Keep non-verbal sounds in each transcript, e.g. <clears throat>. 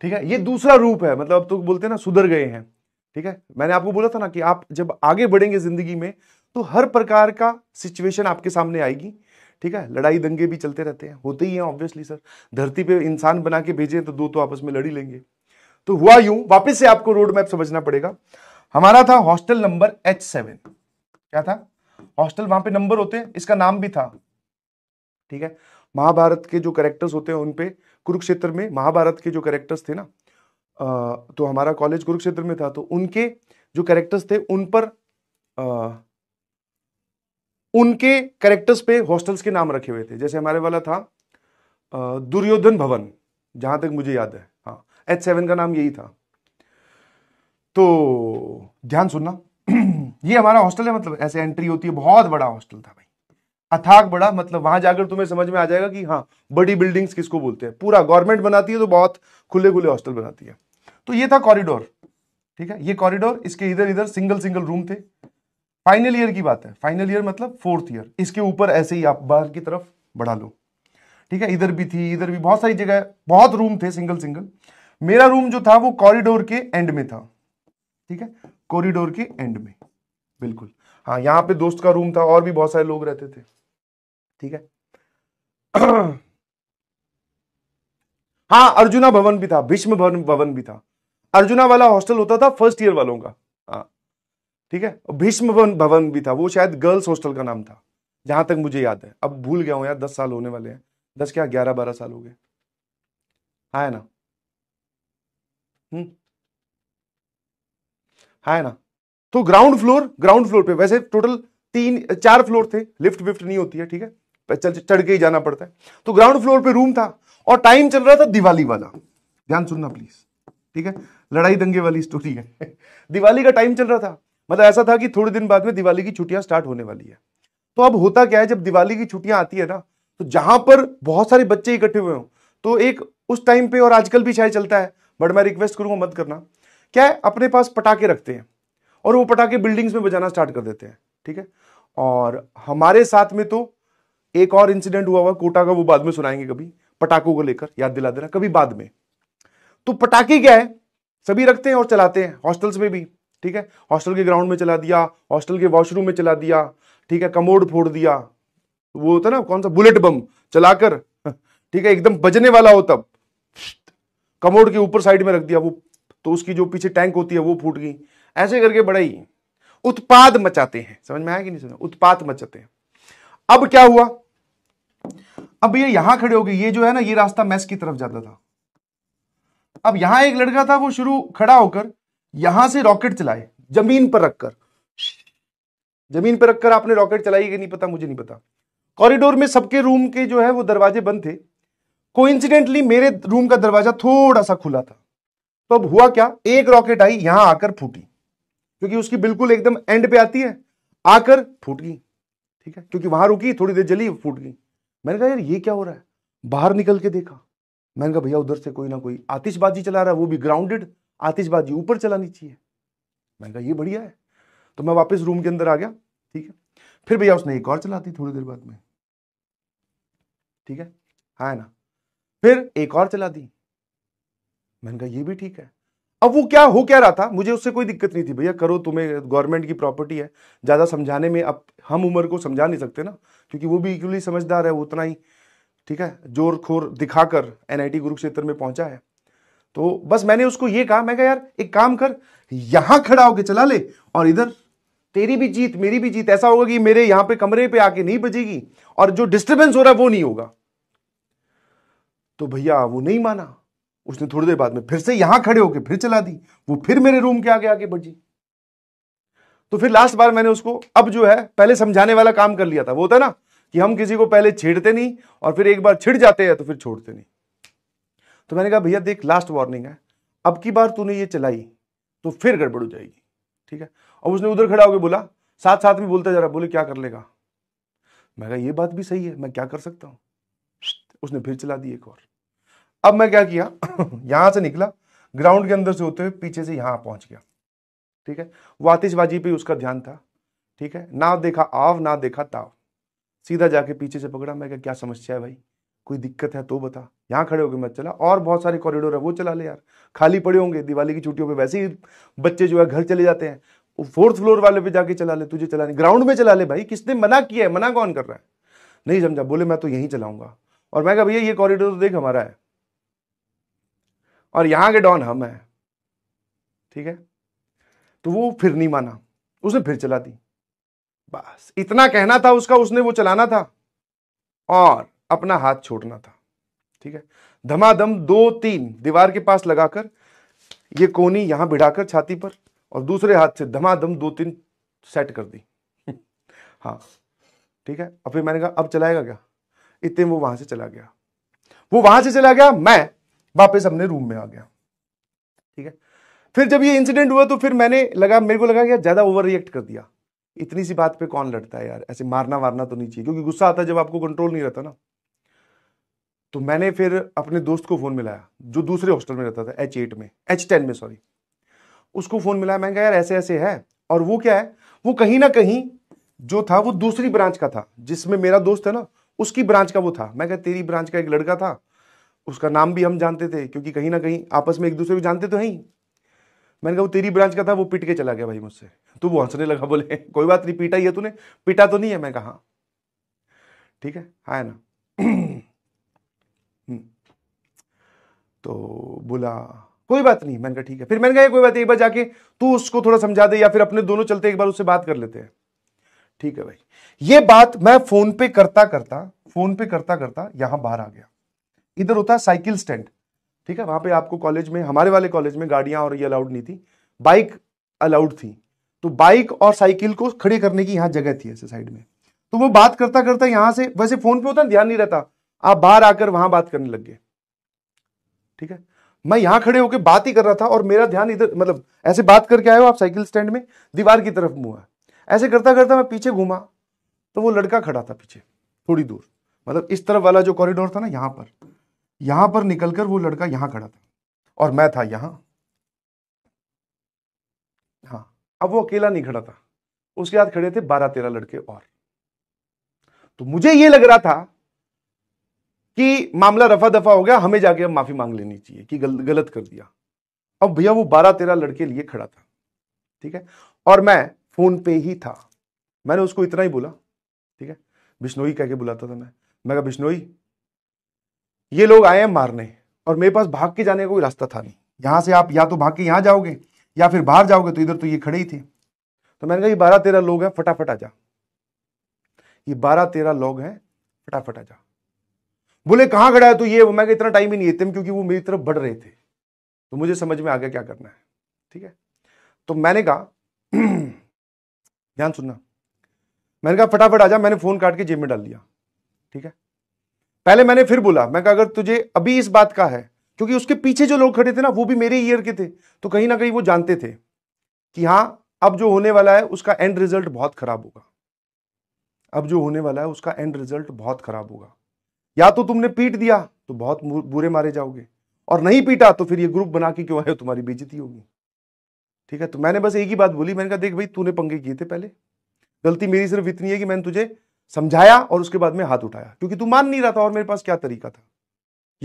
ठीक है ये दूसरा रूप है मतलब अब तो बोलते हैं ना सुधर गए हैं ठीक है मैंने आपको बोला था ना कि आप जब आगे बढ़ेंगे जिंदगी में तो हर प्रकार का सिचुएशन आपके सामने आएगी ठीक है लड़ाई दंगे भी चलते रहते हैं होते ही हैं ऑब्वियसली सर धरती पे इंसान बना के भेजे तो दो तो आपस में लड़ी लेंगे तो हुआ यूं वापस से आपको रोड मैप समझना पड़ेगा हमारा था हॉस्टल नंबर एच सेवन क्या था हॉस्टल वहां पे नंबर होते हैं इसका नाम भी था ठीक है महाभारत के जो करेक्टर्स होते हैं उनपे कुरुक्षेत्र में महाभारत के जो कैरेक्टर्स थे ना तो हमारा कॉलेज कुरुक्षेत्र में था तो उनके जो कैरेक्टर्स थे उन पर उनके कैरेक्टर्स पे हॉस्टल्स के नाम रखे हुए थे जैसे हमारे वाला था दुर्योधन भवन जहां तक मुझे याद है हाँ एच सेवन का नाम यही था तो ध्यान सुनना <clears throat> ये हमारा हॉस्टल है मतलब ऐसे एंट्री होती है बहुत बड़ा हॉस्टल था भाई अथाक बड़ा मतलब वहां जाकर तुम्हें समझ में आ जाएगा कि हाँ बड़ी बिल्डिंग्स किसको बोलते हैं पूरा गवर्नमेंट बनाती है तो बहुत खुले खुले हॉस्टल बनाती है तो ये था कॉरिडोर ठीक है ये कॉरिडोर इसके इधर इधर सिंगल सिंगल रूम थे फाइनल ईयर की बात है फाइनल ईयर मतलब फोर्थ ईयर इसके ऊपर ऐसे ही आप बाहर की तरफ बढ़ा लो ठीक है इधर भी थी इधर भी बहुत सारी जगह बहुत रूम थे सिंगल सिंगल मेरा रूम जो था वो कॉरिडोर के एंड में था ठीक है कॉरिडोर के एंड में बिल्कुल हाँ यहाँ पे दोस्त का रूम था और भी बहुत सारे लोग रहते थे ठीक है <clears throat> हाँ अर्जुना भवन भी था भीष्म भवन भी था अर्जुना वाला हॉस्टल होता था फर्स्ट ईयर वालों का हाँ ठीक है भीष्म भवन भवन भी था वो शायद गर्ल्स हॉस्टल का नाम था जहां तक मुझे याद है अब भूल गया हूं यार दस साल होने वाले हैं दस क्या ग्यारह बारह साल हो गए हाँ है ना हम्म हाँ है ना तो ग्राउंड फ्लोर ग्राउंड फ्लोर पे वैसे टोटल तीन चार फ्लोर थे लिफ्ट विफ्ट नहीं होती है ठीक है चढ़ के ही जाना पड़ता है तो ग्राउंड फ्लोर पे रूम था और टाइम चल रहा था दिवाली वाला ध्यान सुनना प्लीज ठीक है लड़ाई दंगे वाली स्टोरी है <laughs> दिवाली का टाइम चल रहा था मतलब ऐसा था कि थोड़े दिन बाद में दिवाली की छुट्टियां स्टार्ट होने वाली है तो अब होता क्या है जब दिवाली की छुट्टियां आती है ना तो जहां पर बहुत सारे बच्चे इकट्ठे हुए हो तो एक उस टाइम पे और आजकल भी शायद चलता है बट मैं रिक्वेस्ट करूंगा मत करना क्या है अपने पास पटाखे रखते हैं और वो पटाखे बिल्डिंग्स में बजाना स्टार्ट कर देते हैं ठीक है और हमारे साथ में तो एक और इंसिडेंट हुआ हुआ कोटा का वो बाद में सुनाएंगे कभी पटाखों को लेकर याद दिला देना कभी बाद में तो पटाखे क्या है सभी रखते हैं और चलाते हैं हॉस्टल्स में भी ठीक है हॉस्टल के ग्राउंड में चला दिया हॉस्टल के वॉशरूम में चला दिया ठीक है कमोड फोड़ दिया वो होता ना कौन सा बुलेट बम चलाकर ठीक है एकदम बजने वाला हो तब कमोड के ऊपर साइड में रख दिया वो तो उसकी जो पीछे टैंक होती है वो फूट गई ऐसे करके बड़ा ही उत्पाद मचाते हैं समझ में आया कि नहीं समझ उत्पाद मचाते हैं अब क्या हुआ अब ये यहां खड़े हो गए ये जो है ना ये रास्ता मैस की तरफ जाता था अब यहां एक लड़का था वो शुरू खड़ा होकर यहां से रॉकेट चलाए जमीन पर रखकर जमीन पर रखकर आपने रॉकेट चलाई कि नहीं पता मुझे नहीं पता कॉरिडोर में सबके रूम के जो है वो दरवाजे बंद थे कोइंसिडेंटली मेरे रूम का दरवाजा थोड़ा सा खुला था तो अब हुआ क्या एक रॉकेट आई यहां आकर फूटी क्योंकि उसकी बिल्कुल एकदम एंड पे आती है आकर फूट गई ठीक है क्योंकि वहां रुकी थोड़ी देर जली फूट गई मैंने कहा यार ये क्या हो रहा है बाहर निकल के देखा मैंने कहा भैया उधर से कोई ना कोई आतिशबाजी चला रहा है वो भी ग्राउंडेड आतिशबाजी ऊपर चलानी चाहिए मैंने कहा ये बढ़िया है तो मैं वापस रूम के अंदर आ गया ठीक है फिर भैया उसने एक और चला दी थोड़ी देर बाद में ठीक है हाँ ना फिर एक और चला दी मैंने कहा ये भी ठीक है अब वो क्या हो क्या रहा था मुझे उससे कोई दिक्कत नहीं थी भैया करो तुम्हें गवर्नमेंट की प्रॉपर्टी है ज़्यादा समझाने में अब हम उम्र को समझा नहीं सकते ना क्योंकि वो भी इक्वली समझदार है वो उतना ही ठीक है जोर खोर दिखाकर एनआईटी कुरुक्षेत्र में पहुंचा है तो बस मैंने उसको ये कहा मैं कहा यार एक काम कर यहां खड़ा होकर चला ले और इधर तेरी भी जीत मेरी भी जीत ऐसा होगा कि मेरे यहां पे कमरे पे आके नहीं बजेगी और जो डिस्टर्बेंस हो रहा है वो नहीं होगा तो भैया वो नहीं माना उसने थोड़ी देर बाद में फिर से यहां खड़े होकर फिर चला दी वो फिर मेरे रूम के आगे आगे बढ़ी तो फिर लास्ट बार मैंने उसको अब जो है पहले समझाने वाला काम कर लिया था वो होता ना कि हम किसी को पहले छेड़ते नहीं और फिर एक बार छिड़ जाते हैं तो फिर छोड़ते नहीं तो मैंने कहा भैया देख लास्ट वार्निंग है अब की बार तूने ये चलाई तो फिर गड़बड़ हो जाएगी ठीक है और उसने उधर खड़ा होकर बोला साथ साथ में बोलता जा रहा बोले क्या कर लेगा मैं कहा ये बात भी सही है मैं क्या कर सकता हूँ उसने फिर चला दी एक और अब मैं क्या किया <coughs> यहां से निकला ग्राउंड के अंदर से होते हुए पीछे से यहां पहुंच गया ठीक है वो आतिशबाजी पे उसका ध्यान था ठीक है ना देखा आव ना देखा ताव सीधा जाके पीछे से पकड़ा मैं क्या क्या समस्या है भाई कोई दिक्कत है तो बता यहाँ खड़े होकर मैं चला और बहुत सारे कॉरिडोर है वो चला ले यार खाली पड़े होंगे दिवाली की छुट्टियों पे वैसे ही बच्चे जो है घर चले जाते हैं वो फोर्थ फ्लोर वाले पे जाके चला ले तुझे चला नहीं ग्राउंड में चला ले भाई किसने मना किया है मना कौन कर रहा है नहीं समझा बोले मैं तो यहीं चलाऊंगा और मैं कह भैया ये कॉरिडोर तो देख हमारा है और यहां के डॉन हम हैं ठीक है तो वो फिर नहीं माना उसने फिर चला दी बस इतना कहना था उसका उसने वो चलाना था और अपना हाथ छोड़ना था ठीक है धमाधम दो तीन दीवार के पास लगाकर ये कोनी यहां बिड़ाकर छाती पर और दूसरे हाथ से धमाधम दो तीन सेट कर दी <laughs> हाँ ठीक है और फिर मैंने कहा अब चलाएगा क्या इतने वो वहां से चला गया वो वहां से चला गया मैं वापस अपने रूम में आ गया ठीक है फिर जब ये इंसिडेंट हुआ तो फिर मैंने लगा मेरे को लगा कि ज़्यादा ओवर रिएक्ट कर दिया इतनी सी बात पे कौन लड़ता है यार ऐसे मारना वारना तो नहीं चाहिए क्योंकि गुस्सा आता है जब आपको कंट्रोल नहीं रहता ना तो मैंने फिर अपने दोस्त को फ़ोन मिलाया जो दूसरे हॉस्टल में रहता था एच एट में एच टेन में सॉरी उसको फ़ोन मिलाया मैंने कहा यार ऐसे ऐसे है और वो क्या है वो कहीं ना कहीं जो था वो दूसरी ब्रांच का था जिसमें मेरा दोस्त है ना उसकी ब्रांच का वो था मैं कहा तेरी ब्रांच का एक लड़का था उसका नाम भी हम जानते थे क्योंकि कहीं ना कहीं आपस में एक दूसरे को जानते तो हैं ही मैंने कहा वो तेरी ब्रांच का था वो पिट के चला गया भाई मुझसे तू वो हंसने लगा बोले कोई बात नहीं पीटा ही है तूने पिटा तो नहीं है मैं कहा हाँ। ठीक है हाँ ना हम्म। तो बोला कोई बात नहीं मैंने कहा ठीक है फिर मैंने कहा कोई बात एक बार जाके तू उसको थोड़ा समझा दे या फिर अपने दोनों चलते एक बार उससे बात कर लेते हैं ठीक है भाई ये बात मैं फोन पे करता करता फोन पे करता करता यहां बाहर आ गया इधर होता है साइकिल स्टैंड ठीक है वहां पे आपको कॉलेज में हमारे वाले कॉलेज में गाड़ियां और ये अलाउड नहीं थी बाइक अलाउड थी तो बाइक और साइकिल को खड़े करने की यहां जगह थी ऐसे साइड में तो वो बात करता करता यहां से वैसे फोन पे होता ध्यान नहीं रहता आप बाहर आकर वहां बात करने लग गए ठीक है मैं यहां खड़े होकर बात ही कर रहा था और मेरा ध्यान इधर मतलब ऐसे बात करके आए हो आप साइकिल स्टैंड में दीवार की तरफ मुआ ऐसे करता करता मैं पीछे घूमा तो वो लड़का खड़ा था पीछे थोड़ी दूर मतलब इस तरफ वाला जो कॉरिडोर था ना यहां पर यहां पर निकलकर वो लड़का यहां खड़ा था और मैं था यहां हाँ अब वो अकेला नहीं खड़ा था उसके साथ खड़े थे बारह तेरह लड़के और तो मुझे ये लग रहा था कि मामला रफा दफा हो गया हमें जाके अब माफी मांग लेनी चाहिए कि गल, गलत कर दिया अब भैया वो बारह तेरह लड़के लिए खड़ा था ठीक है और मैं फोन पे ही था मैंने उसको इतना ही बोला ठीक है बिश्नोई कह के बुलाता था मैं मैं कहा बिश्नोई ये लोग आए हैं मारने और मेरे पास भाग के जाने का कोई रास्ता था नहीं यहाँ से आप या तो भाग के यहाँ जाओगे या फिर बाहर जाओगे तो इधर तो ये खड़े ही थे तो मैंने कहा ये बारह तेरह लोग हैं फटाफट आ जा ये बारह तेरह लोग हैं फटाफट आ जा बोले कहाँ खड़ा है तो ये मैं इतना टाइम ही नहीं देते क्योंकि वो मेरी तरफ बढ़ रहे थे तो मुझे समझ में आ गया क्या करना है ठीक है तो मैंने कहा <clears throat> ध्यान सुनना मैंने कहा फटाफट आ जा मैंने फोन काट के जेब में डाल दिया ठीक है पहले मैंने फिर बोला मैं कहा अगर तुझे अभी इस बात का है क्योंकि उसके पीछे जो लोग खड़े थे ना वो भी मेरे ईयर के थे तो कहीं ना कहीं वो जानते थे कि हाँ अब जो होने वाला है उसका एंड रिजल्ट बहुत खराब होगा अब जो होने वाला है उसका एंड रिजल्ट बहुत खराब होगा या तो तुमने पीट दिया तो बहुत बुरे मारे जाओगे और नहीं पीटा तो फिर ये ग्रुप बना के क्यों आए तुम्हारी बेजती होगी ठीक है तो मैंने बस एक ही बात बोली मैंने कहा देख भाई तूने पंगे किए थे पहले गलती मेरी सिर्फ इतनी है कि मैंने तुझे समझाया और उसके बाद में हाथ उठाया क्योंकि तू मान नहीं रहा था और मेरे पास क्या तरीका था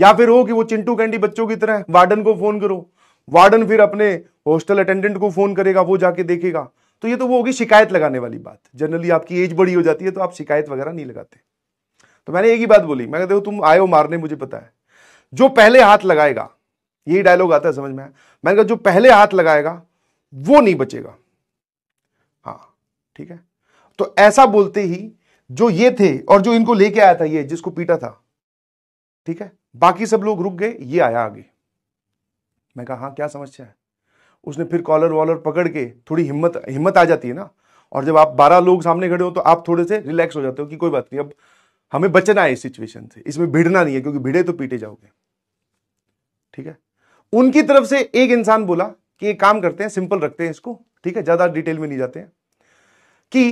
या फिर हो कि वो चिंटू कैंडी बच्चों की तरह वार्डन को फोन करो वार्डन फिर अपने हॉस्टल अटेंडेंट को फोन करेगा वो जाके देखेगा तो ये तो वो होगी शिकायत लगाने वाली बात जनरली आपकी एज बड़ी हो जाती है तो आप शिकायत वगैरह नहीं लगाते तो मैंने एक ही बात बोली मैं देखो तुम आयो मारने मुझे पता है जो पहले हाथ लगाएगा यही डायलॉग आता है समझ में मैंने कहा जो पहले हाथ लगाएगा वो नहीं बचेगा हाँ ठीक है तो ऐसा बोलते ही जो ये थे और जो इनको लेके आया था ये जिसको पीटा था ठीक है बाकी सब लोग रुक गए ये आया आगे मैं कहा हाँ क्या समस्या है उसने फिर कॉलर वॉलर पकड़ के थोड़ी हिम्मत हिम्मत आ जाती है ना और जब आप बारह लोग सामने खड़े हो तो आप थोड़े से रिलैक्स हो जाते हो कि कोई बात नहीं अब हमें बचना है इस सिचुएशन से इसमें भिड़ना नहीं है क्योंकि भिड़े तो पीटे जाओगे ठीक है उनकी तरफ से एक इंसान बोला कि एक काम करते हैं सिंपल रखते हैं इसको ठीक है ज्यादा डिटेल में नहीं जाते हैं कि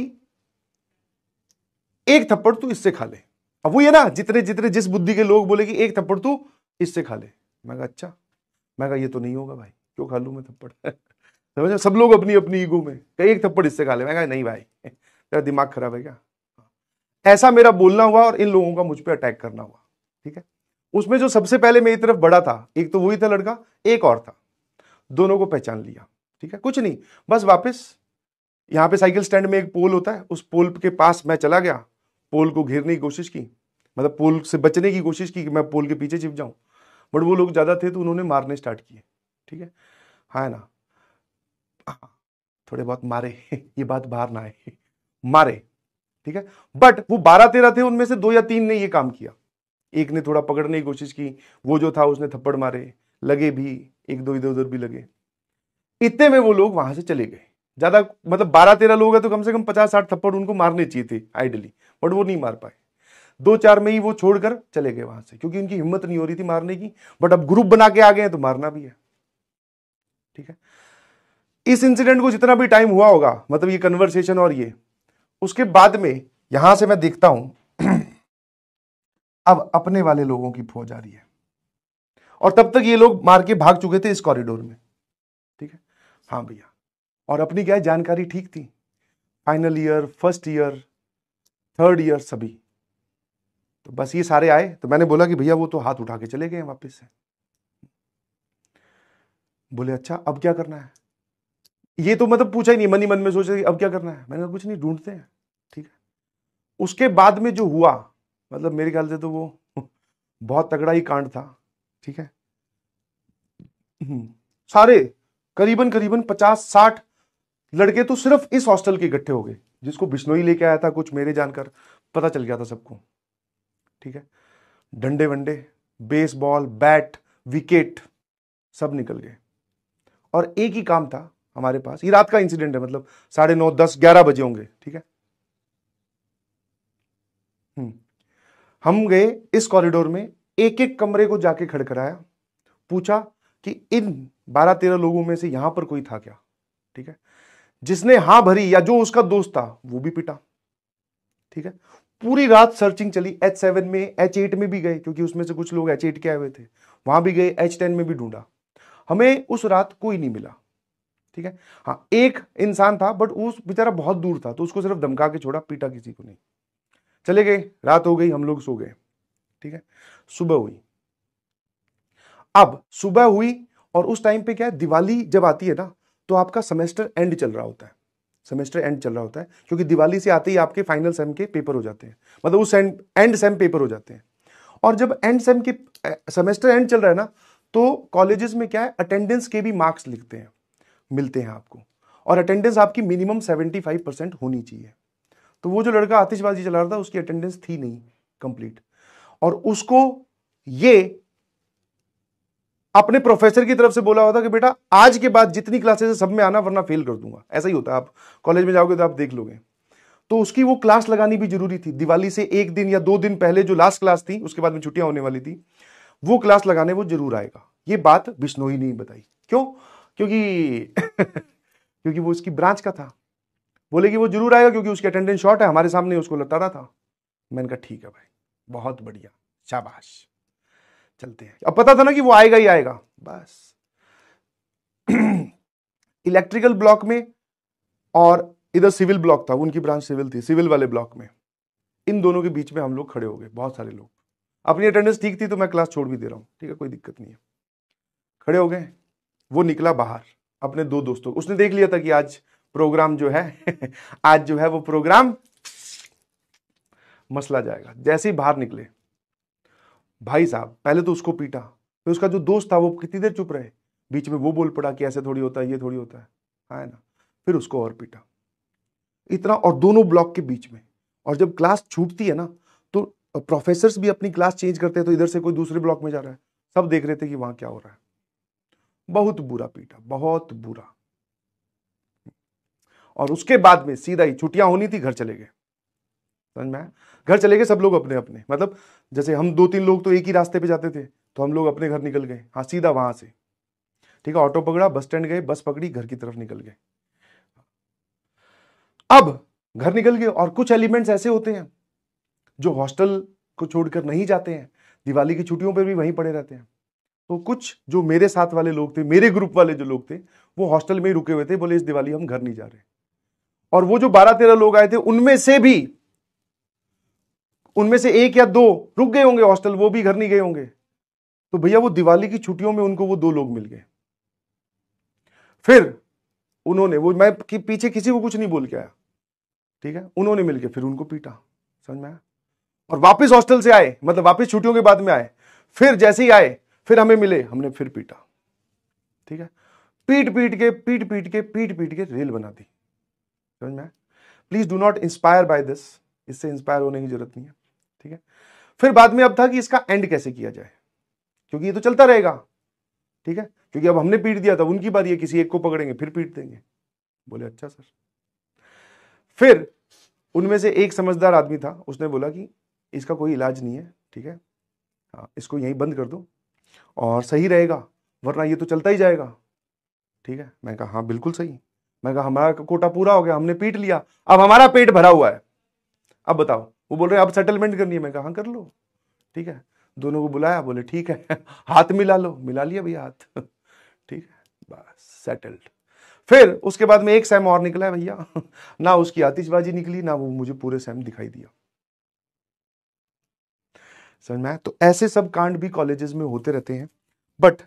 एक थप्पड़ तू इससे खा ले अब वो ये ना जितने जितने जिस बुद्धि के लोग बोले कि एक थप्पड़ तू इससे खा ले मैं कहा अच्छा मैं कहा ये तो नहीं होगा भाई क्यों खा लू मैं थप्पड़ <laughs> समझो सब लोग अपनी अपनी ईगो में कहीं एक थप्पड़ इससे खा ले मैं कहा नहीं भाई तेरा दिमाग खराब है क्या ऐसा मेरा बोलना हुआ और इन लोगों का मुझ पर अटैक करना हुआ ठीक है उसमें जो सबसे पहले मेरी तरफ बड़ा था एक तो वही था लड़का एक और था दोनों को पहचान लिया ठीक है कुछ नहीं बस वापस यहां पे साइकिल स्टैंड में एक पोल होता है उस पोल के पास मैं चला गया पोल को घेरने की कोशिश की मतलब पोल से बचने की कोशिश की कि मैं पोल के पीछे छिप जाऊं बट वो लोग ज़्यादा थे तो उन्होंने मारने स्टार्ट किए ठीक है हाँ ना हाँ, थोड़े बहुत मारे <laughs> ये बात बाहर ना आए <laughs> मारे ठीक है बट वो बारह तेरह थे उनमें से दो या तीन ने ये काम किया एक ने थोड़ा पकड़ने की कोशिश की वो जो था उसने थप्पड़ मारे लगे भी एक दो इधर उधर भी लगे इतने में वो लोग वहां से चले गए ज़्यादा मतलब बारह तेरह लोग हैं तो कम से कम पचास साठ थप्पड़ उनको मारने चाहिए थे आइडली बट वो नहीं मार पाए दो चार में ही वो छोड़कर चले गए वहां से क्योंकि उनकी हिम्मत नहीं हो रही थी मारने की बट अब ग्रुप बना के आ गए हैं तो मारना भी है ठीक है इस इंसिडेंट को जितना भी टाइम हुआ होगा मतलब ये कन्वर्सेशन और ये उसके बाद में यहां से मैं देखता हूं अब अपने वाले लोगों की फौज आ रही है और तब तक ये लोग मार के भाग चुके थे इस कॉरिडोर में ठीक है हाँ भैया और अपनी क्या जानकारी ठीक थी final year first year third year सभी तो बस ये सारे आए तो मैंने बोला कि भैया वो तो हाथ उठा के चले गए वापस से बोले अच्छा अब क्या करना है ये तो मतलब पूछा ही नहीं मन ही मन में सोच रहे अब क्या करना है मैंने कहा कुछ नहीं ढूंढते हैं ठीक है उसके बाद में जो हुआ मतलब मेरे ख्याल से तो वो <laughs> बहुत तगड़ा ही कांड था ठीक है हम्म, सारे करीबन करीबन पचास साठ लड़के तो सिर्फ इस हॉस्टल के इकट्ठे हो गए जिसको बिश्नोई लेके आया था कुछ मेरे जानकर पता चल गया था सबको ठीक है डंडे वंडे बेसबॉल बैट विकेट सब निकल गए और एक ही काम था हमारे पास ये रात का इंसिडेंट है मतलब साढ़े नौ दस ग्यारह बजे होंगे ठीक है हम्म। हम गए इस कॉरिडोर में एक एक कमरे को जाके खड़खड़ाया पूछा कि इन बारह तेरह लोगों में से यहां पर कोई था क्या ठीक है जिसने हां भरी या जो उसका दोस्त था वो भी पिटा ठीक है पूरी रात सर्चिंग चली एच सेवन में एच एट में भी गए क्योंकि उसमें से कुछ लोग एच एट के आए हुए थे वहां भी गए एच टेन में भी ढूंढा हमें उस रात कोई नहीं मिला ठीक है हाँ एक इंसान था बट उस बेचारा बहुत दूर था तो उसको सिर्फ धमका के छोड़ा पीटा किसी को नहीं चले गए रात हो गई हम लोग सो गए ठीक है सुबह हुई अब सुबह हुई और उस टाइम पे क्या है दिवाली जब आती है ना तो आपका सेमेस्टर एंड चल रहा होता है सेमेस्टर एंड चल रहा होता है क्योंकि दिवाली से आते ही आपके फाइनल सेम के पेपर हो जाते हैं मतलब उस एंड एंड सेम पेपर हो जाते हैं और जब एंड सेम के सेमेस्टर एंड चल रहा है ना तो कॉलेजेस में क्या है अटेंडेंस के भी मार्क्स लिखते हैं मिलते हैं आपको और अटेंडेंस आपकी मिनिमम सेवेंटी फाइव परसेंट होनी चाहिए तो वो जो लड़का आतिशबाजी चला रहा था उसकी अटेंडेंस थी नहीं कंप्लीट और उसको ये अपने प्रोफेसर की तरफ से बोला हुआ था कि बेटा आज के बाद जितनी क्लासेस है सब में आना वरना फेल कर दूंगा ऐसा ही होता है आप कॉलेज में जाओगे तो आप देख लोगे तो उसकी वो क्लास लगानी भी जरूरी थी दिवाली से एक दिन या दो दिन पहले जो लास्ट क्लास थी उसके बाद में छुट्टियां होने वाली थी वो क्लास लगाने वो जरूर आएगा ये बात बिश्नोई ने बताई क्यों क्योंकि <laughs> क्योंकि वो उसकी ब्रांच का था बोले कि वो जरूर आएगा क्योंकि उसकी अटेंडेंस शॉर्ट है हमारे सामने उसको लताड़ा था मैंने कहा ठीक है भाई बहुत बढ़िया शाबाश चलते हैं अब पता था ना कि वो आएगा ही आएगा बस <clears throat> इलेक्ट्रिकल ब्लॉक में और इधर सिविल ब्लॉक था उनकी ब्रांच सिविल थी सिविल वाले ब्लॉक में इन दोनों के बीच में हम लोग खड़े हो गए बहुत सारे लोग अपनी अटेंडेंस ठीक थी तो मैं क्लास छोड़ भी दे रहा हूँ ठीक है कोई दिक्कत नहीं है खड़े हो गए वो निकला बाहर अपने दो दोस्तों उसने देख लिया था कि आज प्रोग्राम जो है <laughs> आज जो है वो प्रोग्राम मसला जाएगा जैसे ही बाहर निकले भाई साहब पहले तो उसको पीटा फिर उसका जो दोस्त था वो कितनी देर चुप रहे बीच में वो बोल पड़ा कि ऐसे थोड़ी होता है ये थोड़ी होता है है हाँ ना फिर उसको और पीटा इतना और दोनों ब्लॉक के बीच में और जब क्लास छूटती है ना तो प्रोफेसर्स भी अपनी क्लास चेंज करते हैं तो इधर से कोई दूसरे ब्लॉक में जा रहा है सब देख रहे थे कि वहां क्या हो रहा है बहुत बुरा पीटा बहुत बुरा और उसके बाद में सीधा ही छुट्टियां होनी थी घर चले गए समझ में आया घर चले गए सब लोग अपने अपने मतलब जैसे हम दो तीन लोग तो एक ही रास्ते पे जाते थे तो हम लोग अपने घर निकल गए हाँ सीधा वहाँ से ठीक है ऑटो पकड़ा बस स्टैंड गए बस पकड़ी घर की तरफ निकल गए अब घर निकल गए और कुछ एलिमेंट्स ऐसे होते हैं जो हॉस्टल को छोड़कर नहीं जाते हैं दिवाली की छुट्टियों पर भी वहीं पड़े रहते हैं तो कुछ जो मेरे साथ वाले लोग थे मेरे ग्रुप वाले जो लोग थे वो हॉस्टल में ही रुके हुए थे बोले इस दिवाली हम घर नहीं जा रहे और वो जो बारह तेरह लोग आए थे उनमें से भी उनमें से एक या दो रुक गए होंगे हॉस्टल वो भी घर नहीं गए होंगे तो भैया वो दिवाली की छुट्टियों में उनको वो दो लोग मिल गए फिर उन्होंने वो मैं कि पीछे किसी को कुछ नहीं बोल के आया ठीक है उन्होंने मिलके फिर उनको पीटा समझ में आया और वापस हॉस्टल से आए मतलब वापस छुट्टियों के बाद में आए फिर जैसे ही आए फिर हमें मिले हमने फिर पीटा ठीक है पीट पीट के पीट पीट के पीट पीट के रेल बना दी समझ में please do not inspire by this इससे इंस्पायर होने की जरूरत नहीं है ठीक है फिर बाद में अब था कि इसका एंड कैसे किया जाए क्योंकि ये तो चलता रहेगा ठीक है क्योंकि अब हमने पीट दिया था उनकी बात ये किसी एक को पकड़ेंगे फिर पीट देंगे बोले अच्छा सर फिर उनमें से एक समझदार आदमी था उसने बोला कि इसका कोई इलाज नहीं है ठीक है हाँ इसको यहीं बंद कर दो और सही रहेगा वरना ये तो चलता ही जाएगा ठीक है मैं कहा हाँ बिल्कुल सही मैं कहा हमारा कोटा पूरा हो गया हमने पीट लिया अब हमारा पेट भरा हुआ है अब बताओ वो बोल रहे अब सेटलमेंट करनी है मैं कहा हाँ, कर लो ठीक है दोनों को बुलाया बोले ठीक है हाथ मिला लो मिला लिया भैया हाथ ठीक है बस सेटल्ड फिर उसके बाद में एक सैम और निकला है भैया <laughs> ना उसकी आतिशबाजी निकली ना वो मुझे पूरे सैम दिखाई दिया समझ में तो ऐसे सब कांड भी कॉलेजेस में होते रहते हैं but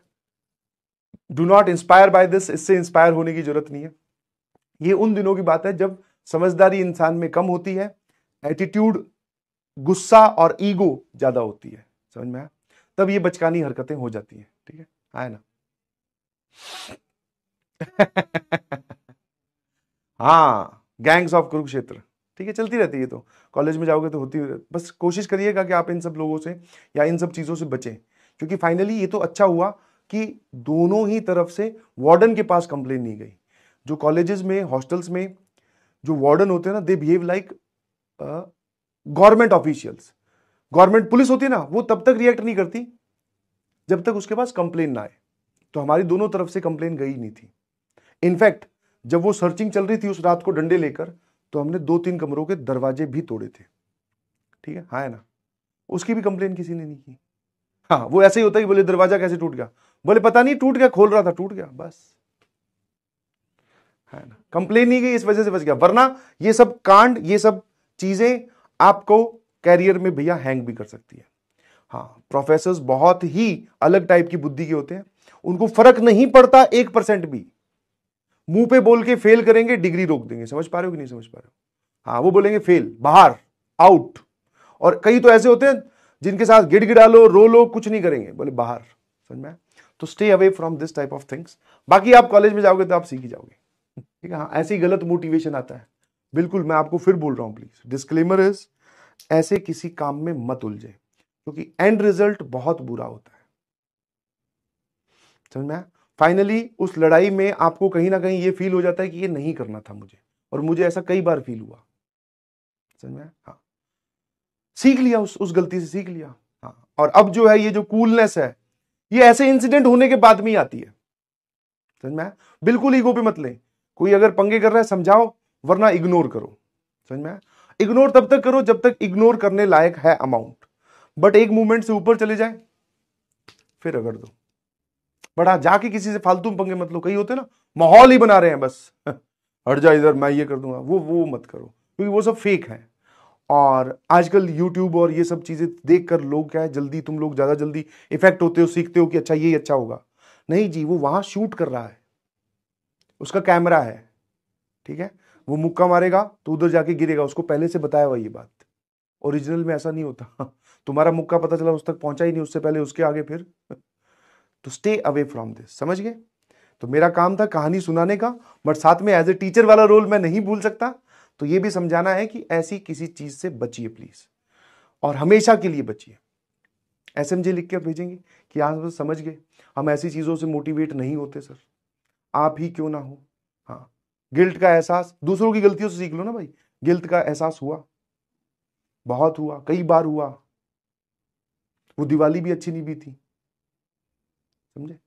do not inspire by this इससे इंस्पायर होने की जरूरत नहीं है ये उन दिनों की बात है जब समझदारी इंसान में कम होती है एटीट्यूड गुस्सा और ईगो ज्यादा होती है समझ में आया तब ये बचकानी हरकतें हो जाती हैं ठीक है आया ना <laughs> हाँ गैंग्स ऑफ कुरुक्षेत्र ठीक है चलती रहती है तो कॉलेज में जाओगे तो होती बस कोशिश करिएगा कि आप इन सब लोगों से या इन सब चीज़ों से बचें क्योंकि फाइनली ये तो अच्छा हुआ कि दोनों ही तरफ से वार्डन के पास कंप्लेन नहीं गई जो कॉलेजेस में हॉस्टल्स में जो वार्डन होते हैं ना they behave like government officials government police होती है ना वो तब तक रिएक्ट नहीं करती जब तक उसके पास कंप्लेन ना आए तो हमारी दोनों तरफ से कंप्लेन गई नहीं थी इनफैक्ट जब वो सर्चिंग चल रही थी उस रात को डंडे लेकर तो हमने दो तीन कमरों के दरवाजे भी तोड़े थे ठीक है हाँ है ना उसकी भी कंप्लेन किसी ने नहीं की हाँ वो ऐसे ही होता है कि बोले दरवाजा कैसे टूट गया बोले पता नहीं टूट गया खोल रहा था टूट गया बस है हाँ ना कंप्लेन नहीं गई इस वजह से बच गया वरना ये सब कांड ये सब चीजें आपको कैरियर में भैया हैंग भी कर सकती है हाँ प्रोफेसर बहुत ही अलग टाइप की बुद्धि के होते हैं उनको फर्क नहीं पड़ता एक परसेंट भी मुंह पे बोल के फेल करेंगे डिग्री रोक देंगे समझ पा रहे हो कि नहीं समझ पा रहे हो हाँ वो बोलेंगे फेल बाहर आउट और कई तो ऐसे होते हैं जिनके साथ गिड़ गिड़ा लो रो लो कुछ नहीं करेंगे बोले बाहर समझ में तो stay away from this type of things बाकी आप कॉलेज में जाओगे तो आप सीख ही जाओगे ठीक है हाँ ऐसे ही गलत मोटिवेशन आता है बिल्कुल मैं आपको फिर बोल रहा हूं प्लीज डिस्क्लेमर इज ऐसे किसी काम में मत उलझे क्योंकि एंड रिजल्ट बहुत बुरा होता है समझ में फाइनली उस लड़ाई में आपको कहीं ना कहीं ये फील हो जाता है कि ये नहीं करना था मुझे और मुझे ऐसा कई बार फील हुआ समझ में हाँ सीख लिया उस उस गलती से सीख लिया हाँ और अब जो है ये जो कूलनेस है ये ऐसे इंसिडेंट होने के बाद में ही आती है समझ में बिल्कुल ईगो पे मत ले कोई अगर पंगे कर रहा है समझाओ वरना इग्नोर करो समझ में इग्नोर तब तक करो जब तक इग्नोर करने लायक है अमाउंट बट एक मूवमेंट से ऊपर चले जाए फिर रगड़ दो बट हाँ जाके किसी से फालतू पंगे मतलब कई होते ना माहौल ही बना रहे हैं बस <laughs> हट जा इधर मैं ये कर दूंगा वो वो मत करो क्योंकि वो सब फेक है और आजकल YouTube और ये सब चीज़ें देखकर लोग क्या है जल्दी तुम लोग ज़्यादा जल्दी इफेक्ट होते हो सीखते हो कि अच्छा ये अच्छा होगा नहीं जी वो वहां शूट कर रहा है उसका कैमरा है ठीक है वो मुक्का मारेगा तो उधर जाके गिरेगा उसको पहले से बताया हुआ ये बात ओरिजिनल में ऐसा नहीं होता <laughs> तुम्हारा मुक्का पता चला उस तक पहुंचा ही नहीं उससे पहले उसके आगे फिर <laughs> तो स्टे अवे फ्रॉम दिस समझ गए तो मेरा काम था कहानी सुनाने का बट साथ में एज ए टीचर वाला रोल मैं नहीं भूल सकता तो ये भी समझाना है कि ऐसी किसी चीज से बचिए प्लीज और हमेशा के लिए बचिए एस एम लिख के भेजेंगे कि आज हाँ, समझ गए हम ऐसी चीज़ों से मोटिवेट नहीं होते सर आप ही क्यों ना हो हाँ गिल्ट का एहसास दूसरों की गलतियों से सीख लो ना भाई गिल्ट का एहसास हुआ बहुत हुआ कई बार हुआ वो दिवाली भी अच्छी नहीं बीती समझे